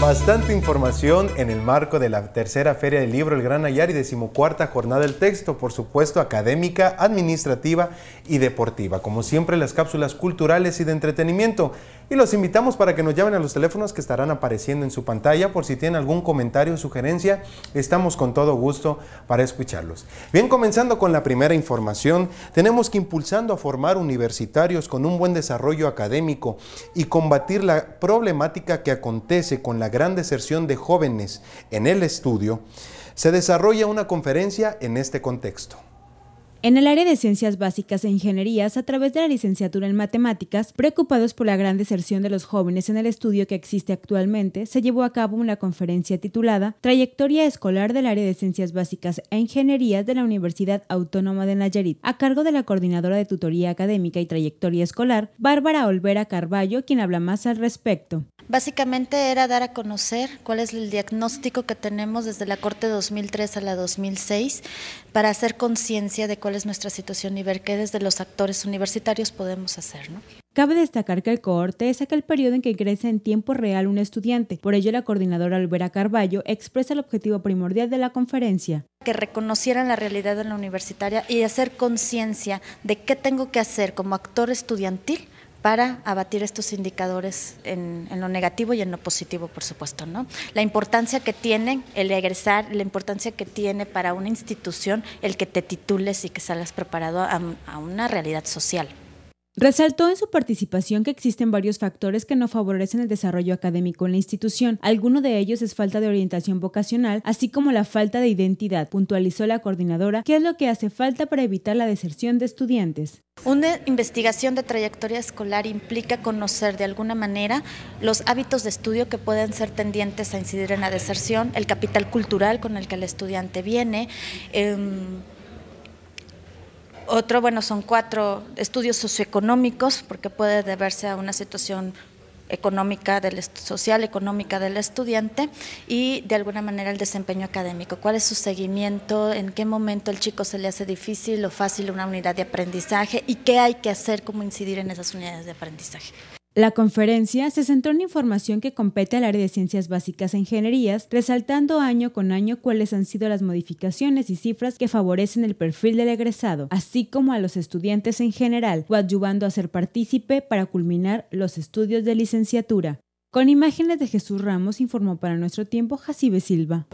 Bastante información en el marco de la tercera Feria del Libro El Gran Ayar y decimocuarta Jornada del Texto, por supuesto académica, administrativa y deportiva. Como siempre, las cápsulas culturales y de entretenimiento. Y los invitamos para que nos llamen a los teléfonos que estarán apareciendo en su pantalla por si tienen algún comentario o sugerencia. Estamos con todo gusto para escucharlos. Bien, comenzando con la primera información, tenemos que impulsando a formar universitarios con un buen desarrollo académico y combatir la problemática que acontece con la gran deserción de jóvenes en el estudio, se desarrolla una conferencia en este contexto. En el área de ciencias básicas e ingenierías, a través de la licenciatura en matemáticas, preocupados por la gran deserción de los jóvenes en el estudio que existe actualmente, se llevó a cabo una conferencia titulada Trayectoria escolar del área de ciencias básicas e ingenierías de la Universidad Autónoma de Nayarit, a cargo de la coordinadora de tutoría académica y trayectoria escolar, Bárbara Olvera Carballo, quien habla más al respecto. Básicamente era dar a conocer cuál es el diagnóstico que tenemos desde la Corte 2003 a la 2006 para hacer conciencia de cuál es nuestra situación y ver qué desde los actores universitarios podemos hacer. Cabe destacar que el cohorte es aquel periodo en que ingresa en tiempo real un estudiante. Por ello, la coordinadora Olvera Carballo expresa el objetivo primordial de la conferencia. Que reconocieran la realidad de la universitaria y hacer conciencia de qué tengo que hacer como actor estudiantil para abatir estos indicadores en, lo negativo y en lo positivo, por supuesto. ¿no? La importancia que tiene el egresar, la importancia que tiene para una institución el que te titules y que salgas preparado a una realidad social. Resaltó en su participación que existen varios factores que no favorecen el desarrollo académico en la institución. Alguno de ellos es falta de orientación vocacional, así como la falta de identidad, puntualizó la coordinadora, qué es lo que hace falta para evitar la deserción de estudiantes. Una investigación de trayectoria escolar implica conocer de alguna manera los hábitos de estudio que pueden ser tendientes a incidir en la deserción, el capital cultural con el que el estudiante viene. Em, otro, bueno, son cuatro estudios socioeconómicos, porque puede deberse a una situación económica del social económica del estudiante y de alguna manera el desempeño académico. ¿Cuál es su seguimiento? ¿En qué momento el chico se le hace difícil o fácil una unidad de aprendizaje? ¿Y qué hay que hacer? como incidir en esas unidades de aprendizaje? La conferencia se centró en información que compete al área de ciencias básicas e ingenierías, resaltando año con año cuáles han sido las modificaciones y cifras que favorecen el perfil del egresado, así como a los estudiantes en general, ayudando a ser partícipe para culminar los estudios de licenciatura. Con imágenes de Jesús Ramos informó para nuestro tiempo Jacibe Silva.